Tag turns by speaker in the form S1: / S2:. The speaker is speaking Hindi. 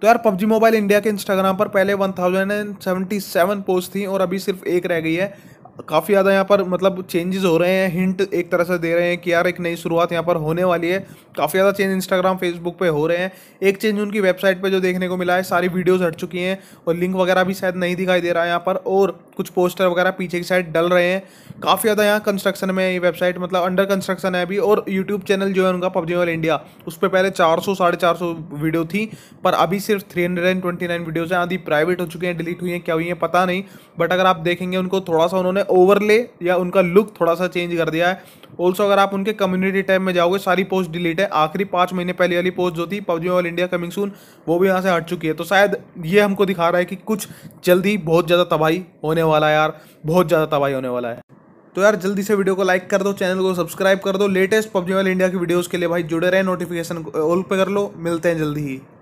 S1: तो यार पबजी मोबाइल इंडिया के इंस्टाग्राम पर पहले 1077 पोस्ट थी और अभी सिर्फ एक रह गई है काफ़ी ज़्यादा यहाँ पर मतलब चेंजेस हो रहे हैं हिंट एक तरह से दे रहे हैं कि यार एक नई शुरुआत यहाँ पर होने वाली है काफ़ी ज़्यादा चेंज इंस्टाग्राम फेसबुक पे हो रहे हैं एक चेंज उनकी वेबसाइट पे जो देखने को मिला है सारी वीडियोस हट चुकी हैं और लिंक वगैरह भी शायद नहीं दिखाई दे रहा है यहाँ पर और कुछ पोस्टर वगैरह पीछे की साइड डल रहे हैं काफ़ी ज़्यादा यहाँ कंस्ट्रक्शन में ये वेबसाइट मतलब अंडर कंस्ट्रक्शन है अभी और यूट्यूब चैनल जो है उनका पबजी वाल इंडिया उस पर पहले चार सौ साढ़े चार सौ वीडियो थी पर अभी सिर्फ three hundred and twenty nine videos हैं आधी प्राइवेट हो चुकी हैं डिलीट हुई हैं क्या हुई हैं पता नहीं बट अगर आप देखेंगे उनको थोड़ा सा उन्होंने उन्होंने ओवरले या उनका लुक थोड़ा सा चेंज कर दिया है ऑल्सो अगर आप उनके कम्युनिटी टैब में जाओगे सारी पोस्ट डिलीट है आखिरी पाँच महीने पहले वाली पोस्ट जो थी PUBG all India coming soon वो भी यहाँ से हट चुकी है तो शायद ये हमको दिखा रहा है कि कुछ जल्दी बहुत ज़्यादा तबाही होने वाला है यार बहुत ज़्यादा तबाही होने वाला है तो यार जल्दी से वीडियो को लाइक कर दो चैनल को सब्सक्राइब कर दो लेटेस्ट पबजी वाल इंडिया की वीडियोज़ के लिए भाई जुड़े रहे नोटिफिकेशन ऑल पे कर लो मिलते हैं जल्दी ही